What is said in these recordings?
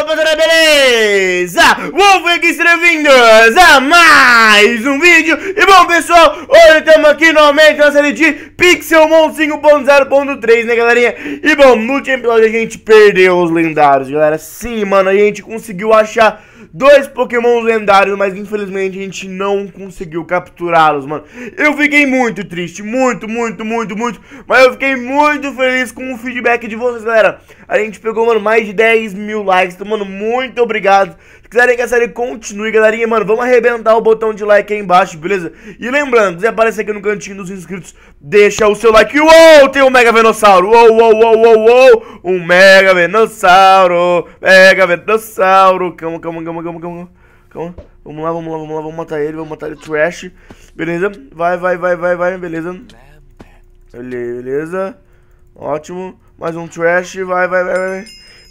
Opa, toda beleza? Wolf aqui, sejam vindos a mais um vídeo. E bom, pessoal, hoje estamos aqui novamente na série de Pixelmon 5.0.3, né, galerinha? E bom, no último episódio a gente perdeu os lendários, galera. Sim, mano, a gente conseguiu achar dois pokémons lendários, mas infelizmente a gente não conseguiu capturá-los, mano. Eu fiquei muito triste, muito, muito, muito, muito, mas eu fiquei muito feliz com o feedback de vocês, galera. A gente pegou, mano, mais de 10 mil likes, então, mano, muito obrigado quiserem que a série continue, galerinha, mano, vamos arrebentar o botão de like aí embaixo, beleza? E lembrando, se aparecer aqui no cantinho dos inscritos, deixa o seu like. Uou, tem um Mega Venossauro. Uou, uou, uou, uou, uou. Um Mega Venossauro. Mega Venossauro. Calma, calma, calma, calma, calma. Calma. Vamos lá, vamos lá, vamos lá, vamos matar ele, vamos matar ele, trash. Beleza? Vai, vai, vai, vai, vai, beleza? Beleza. Ótimo. Mais um trash, vai, vai, vai, vai.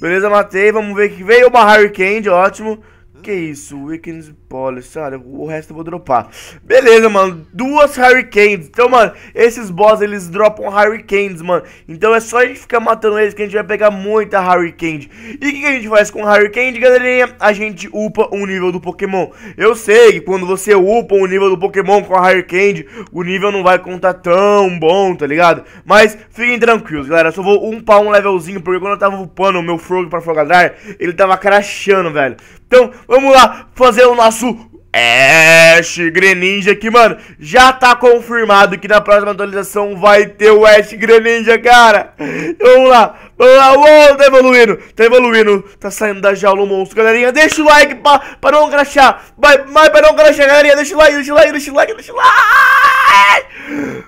Beleza, matei. Vamos ver o que veio. Uma Harry ótimo. Que isso, Wickens Olha, o resto eu vou dropar. Beleza, mano. Duas Hurricanes. Então, mano, esses boss, eles dropam Hurricanes, mano. Então é só a gente ficar matando eles que a gente vai pegar muita Hurricane. E o que, que, a gente faz com Hurricane, galerinha? A gente upa o um nível do Pokémon. Eu sei que quando você upa o um nível do Pokémon com a Hurricane, o nível não vai contar tão bom, tá ligado? Mas fiquem tranquilos, galera. Eu só vou upar um levelzinho, porque quando eu tava upando o meu Frog pra Frogadar, ele tava crashando, velho. Então, vamos lá fazer o nosso nosso é Ash Greninja aqui, mano, já tá confirmado que na próxima atualização vai ter o Ash Greninja, cara. Vamos lá, vamos lá, uou, tá evoluindo, tá evoluindo, tá saindo da jaula o monstro, galerinha. Deixa o like pra, pra não crachar, vai, vai pra não crachar, galerinha. Deixa o like, deixa o like, deixa o like, deixa o like.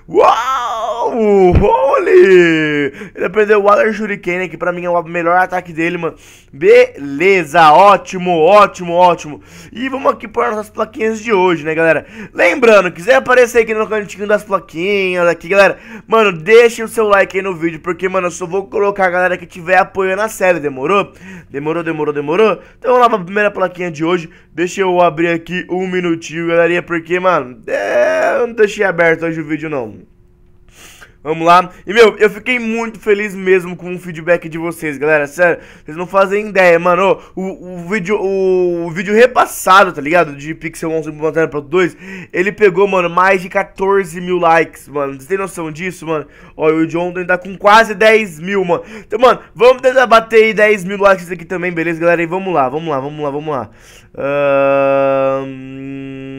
Uau! Holy! Ele aprendeu o Waller Shuriken, que pra mim é o melhor ataque dele, mano. Beleza, ótimo, ótimo, ótimo. E vamos aqui para nossas plaquinhas de hoje, né, galera? Lembrando, quiser aparecer aqui no cantinho das plaquinhas aqui, galera, mano, deixe o seu like aí no vídeo, porque, mano, eu só vou colocar a galera que tiver apoiando a série, demorou? Demorou, demorou, demorou? Então vamos lá pra primeira plaquinha de hoje. Deixa eu abrir aqui um minutinho, galerinha, porque, mano, é... eu não deixei aberto aberto hoje o vídeo não. Vamos lá. E, meu, eu fiquei muito feliz mesmo com o feedback de vocês, galera. Sério, vocês não fazem ideia, mano. O, o vídeo o, o, vídeo repassado, tá ligado? De Pixel 11 Pantera 2, ele pegou, mano, mais de 14 mil likes, mano. Vocês têm noção disso, mano? Olha, o de ontem tá com quase 10 mil, mano. Então, mano, vamos tentar bater aí 10 mil likes aqui também, beleza, galera? E vamos lá, vamos lá, vamos lá, vamos lá. Ahn... Uh...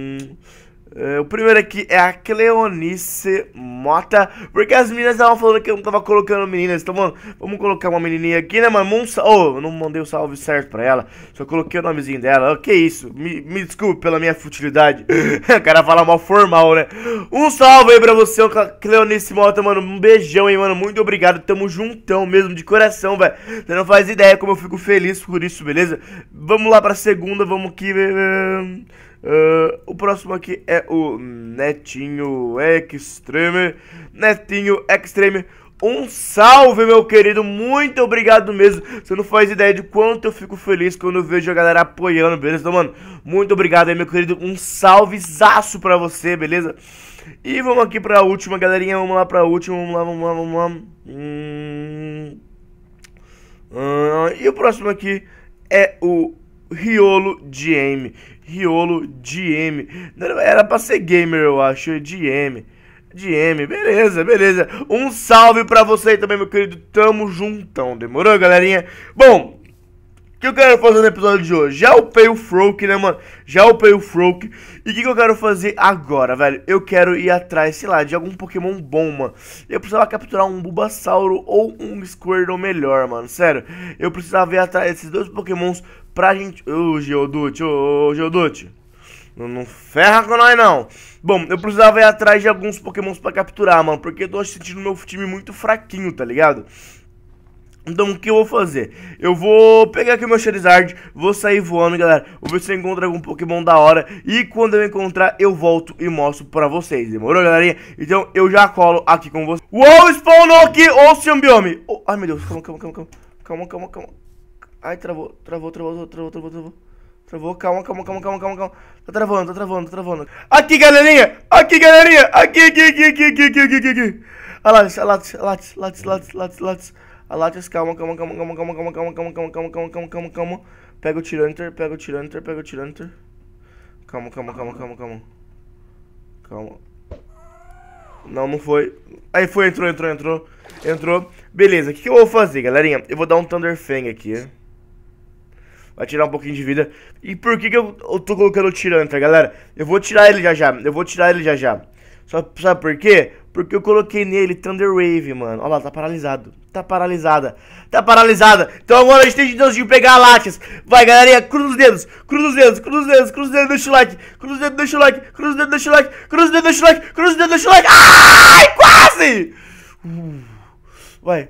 É, o primeiro aqui é a Cleonice Mota, porque as meninas estavam falando que eu não tava colocando meninas, então, mano, vamos colocar uma menininha aqui, né, mano? Um oh, eu não mandei o salve certo pra ela, só coloquei o nomezinho dela, oh, que isso, me, me desculpe pela minha futilidade, o cara fala mal formal, né? Um salve aí pra você, Cleonice Mota, mano, um beijão, hein, mano, muito obrigado, tamo juntão mesmo, de coração, velho, você não faz ideia como eu fico feliz por isso, beleza? Vamos lá pra segunda, vamos aqui... Uh... Eh, Uh, o próximo aqui é o Netinho Extreme. Netinho Extreme. Um salve, meu querido. Muito obrigado mesmo. Você não faz ideia de quanto eu fico feliz quando eu vejo a galera apoiando, beleza? Então, mano, muito obrigado aí, meu querido. Um salvezaço pra você, beleza? E vamos aqui pra última, galerinha. Vamos lá pra última. Vamos lá, vamos lá, vamos lá. Hum... Uh, e o próximo aqui é o Riolo GM. Riolo GM. Era pra ser gamer, eu acho. GM. É GM, beleza, beleza. Um salve pra você aí também, meu querido. Tamo juntão, demorou, galerinha? Bom, o que eu quero fazer no episódio de hoje? Já upei o Froke, né, mano? Já upei o Froke. E o que, que eu quero fazer agora, velho? Eu quero ir atrás, sei lá, de algum Pokémon bom, mano. Eu precisava capturar um Bulbasauro ou um Squirtle melhor, mano. Sério, eu precisava ir atrás desses dois Pokémons pra gente. Ô, oh, Geodude, ô, oh, Geodude. Não, não, ferra com nós, não. Bom, eu precisava ir atrás de alguns pokémons pra capturar, mano. Porque eu tô sentindo meu time muito fraquinho, tá ligado? Então o que eu vou fazer? Eu vou pegar aqui meu Charizard, vou sair voando, galera. Vou ver se eu encontro algum Pokémon da hora. E quando eu encontrar, eu volto e mostro pra vocês. Demorou, galerinha? Então eu já colo aqui com vocês. Uou, spawnou aqui! Ô, Sambiome! Oh, ai, meu Deus, calma, calma, calma, calma. Calma, calma, calma. Ai, travou, travou, travou, travou, travou, travou. Travou, calma, calma, calma, calma, calma, calma. Tá travando, tá travando, tá travando. Aqui, galerinha! Aqui, galerinha! Aqui, aqui, aqui, aqui, aqui, aqui, aqui, aqui, aqui. alates, alates, alates. Alates, calma, calma, calma, calma, calma, calma, calma, calma, calma, calma, calma, calma, calma, calma. Pega o Tiranter, pega o Tiranter, pega o Tiranter. Calma, calma, calma, calma, calma. Calma. Não, não foi. Aí foi, entrou, entrou, entrou. Entrou. Beleza, o que, que eu vou fazer, galerinha? Eu vou dar um Thunder Fang aqui. Vai tirar um pouquinho de vida. E por que, que eu, eu tô colocando o Tiranta, tá, galera? Eu vou tirar ele já já. Eu vou tirar ele já já. Só, sabe por quê? Porque eu coloquei nele Thunder Wave, mano. Olha lá, tá paralisado. Tá paralisada. Tá paralisada. Então agora a gente tem de pegar a Latias. Vai, galerinha. Cruza os dedos. Cruza os dedos. Cruza os dedos. Cruza os dedos. Deixa o like. Cruza os dedos. Deixa o like. Cruza os dedos. Deixa o like. Cruza os dedos. Deixa o like. Cruza os dedos. Deixa o like. Ai, quase! Uh, vai.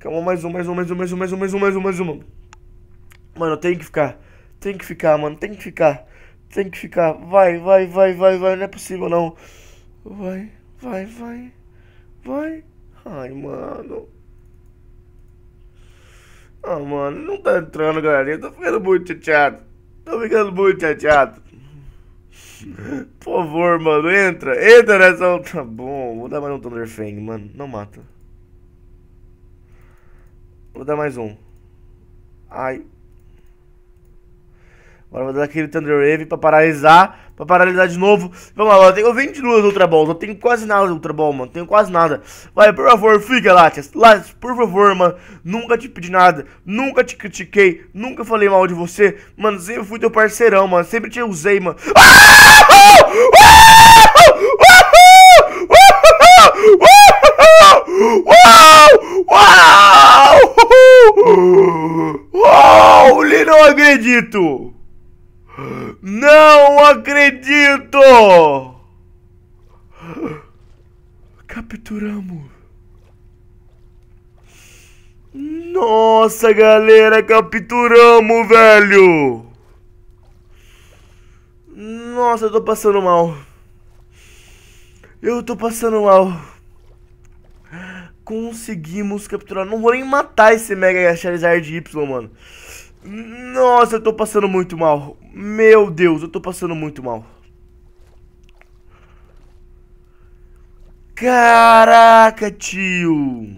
Calma, mais um, mais um, mais um, mais um, mais um, mais um, mais um, mais um. Mano, tem que ficar. Tem que ficar, mano. Tem que ficar. Tem que ficar. Vai, vai, vai, vai, vai. Não é possível, não. Vai, vai, vai. Vai. Ai, mano. Ah, mano. Não tá entrando, galerinha. Tô ficando muito chateado. Tô ficando muito chateado. Por favor, mano. Entra. Entra nessa. Tá bom. Vou dar mais um Thunder Fang, mano. Não mata. Vou dar mais um. Ai. Agora vou dar aquele Thunder Wave pra paralisar. Pra paralisar de novo. Vamos lá, eu tenho 22 Ultra Balls. Eu tenho quase nada de Ultra Ball, mano. Tenho quase nada. Vai, por favor, fica, Latias. Latias, por favor, mano. Nunca te pedi nada. Nunca te critiquei. Nunca falei mal de você. Mano, sempre fui teu parceirão, mano. Sempre te usei, mano. Uau! Uau! Uau! Uau! Não acredito! Não acredito! Capturamos. Nossa, galera, capturamos, velho! Nossa, eu tô passando mal. Eu tô passando mal conseguimos capturar. Não vou nem matar esse Mega Charizard Y, mano. Nossa, eu tô passando muito mal. Meu Deus, eu tô passando muito mal. Caraca, tio.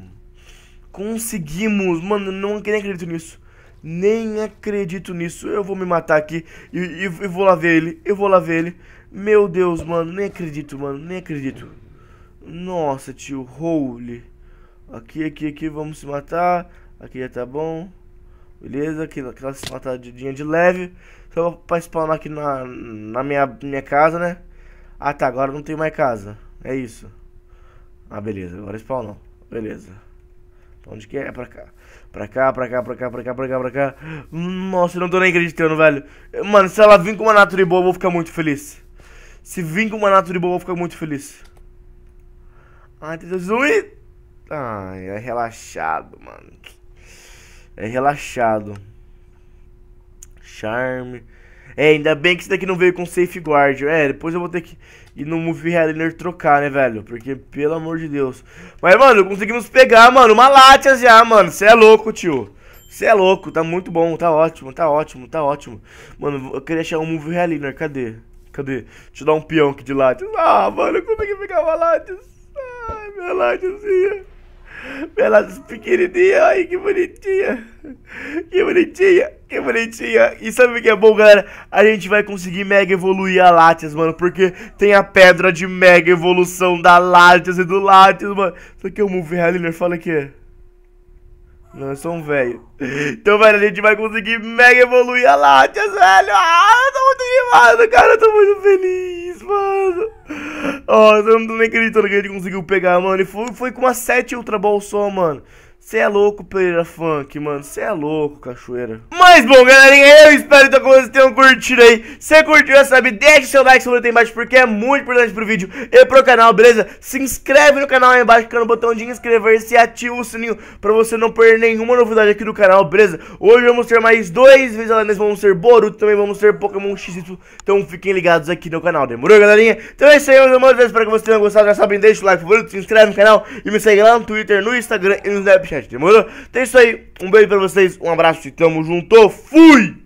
Conseguimos. Mano, não nem acredito nisso. Nem acredito nisso. Eu vou me matar aqui. E, e, e vou lá ver ele. Eu vou lá ver ele. Meu Deus, mano. Nem acredito, mano. Nem acredito. Nossa, tio. Holy. Aqui, aqui, aqui, vamos se matar. Aqui já tá bom. Beleza, aqui aquela se matar de leve. Só pra spawnar aqui na, na minha, minha casa, né? Ah tá, agora não tem mais casa. É isso. Ah, beleza, agora spawnou. Beleza. onde que é? é? Pra cá. Pra cá, pra cá, pra cá, pra cá, pra cá, pra cá. Nossa, eu não tô nem acreditando, velho. Mano, se ela vir com uma natura boa, eu vou ficar muito feliz. Se vir com uma natura boa, eu vou ficar muito feliz. Ai, Jesus. Ai, é relaxado, mano. É relaxado. Charme. É, ainda bem que isso daqui não veio com safeguard. É, depois eu vou ter que ir no Movie Headliner trocar, né, velho? Porque, pelo amor de Deus. Mas, mano, conseguimos pegar, mano, uma látia já, mano. Você é louco, tio. Você é louco, tá muito bom, tá ótimo, tá ótimo, tá ótimo. Mano, eu queria achar um Movie Headliner, cadê? Cadê? Deixa eu dar um peão aqui de látios. Ah, mano, como é que pegava látios? Ai, minha látisinha. Pelas pequenininhas, ai que bonitinha. Que bonitinha, que bonitinha. E sabe o que é bom, galera? A gente vai conseguir mega evoluir a Latias, mano. Porque tem a pedra de mega evolução da Latias e do Latias, mano. Isso aqui é o Move Helliner, fala que é. Não, eu sou um velho. Então, velho, a gente vai conseguir mega evoluir a Latias, velho. Ah, eu tô muito animado, cara. Eu tô muito feliz, mano. Ó, oh, eu não tô nem acreditando que a gente conseguiu pegar, mano. E foi, foi com uma 7 Ultra Ball só, mano. Você é louco, Pereira Funk, mano. Você é louco, cachoeira. Mas bom, galerinha, eu espero então que vocês tenham curtido aí. Se curtiu já sabe, deixa o seu like se o tem embaixo, porque é muito importante pro vídeo e pro canal, beleza? Se inscreve no canal aí embaixo, clica no botão de inscrever-se e ativa o sininho pra você não perder nenhuma novidade aqui do canal, beleza? Hoje vamos ter mais dois Nós vamos ter Boruto, também vamos ter Pokémon X, Então fiquem ligados aqui no canal, demorou, galerinha? Então é isso aí, meus amores. Espero que vocês tenham gostado. Já sabem, deixa o like favorito, se inscreve no canal e me segue lá no Twitter, no Instagram e no Snapchat chat, demorou? Então é isso aí, um beijo pra vocês, um abraço e tamo junto, fui!